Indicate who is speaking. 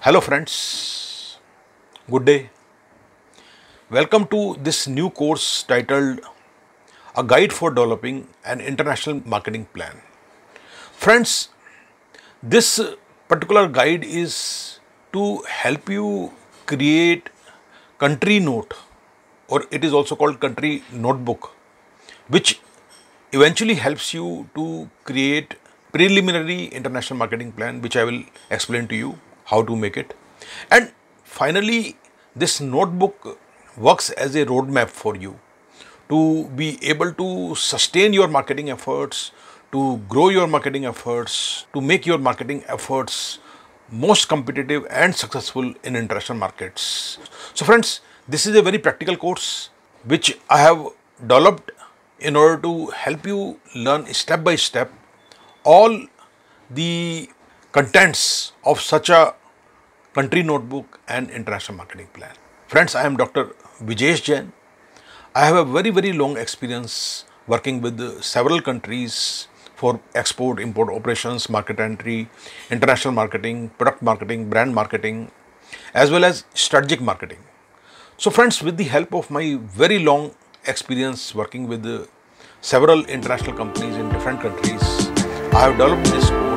Speaker 1: Hello friends, good day. Welcome to this new course titled A Guide for Developing an International Marketing Plan. Friends, this particular guide is to help you create country note or it is also called country notebook which eventually helps you to create preliminary international marketing plan which I will explain to you how to make it. And finally, this notebook works as a roadmap for you to be able to sustain your marketing efforts, to grow your marketing efforts, to make your marketing efforts most competitive and successful in international markets. So, friends, this is a very practical course which I have developed in order to help you learn step by step all the contents of such a Country Notebook and International Marketing Plan. Friends, I am Dr. Vijesh Jain. I have a very, very long experience working with several countries for export, import operations, market entry, international marketing, product marketing, brand marketing, as well as strategic marketing. So, friends, with the help of my very long experience working with several international companies in different countries, I have developed this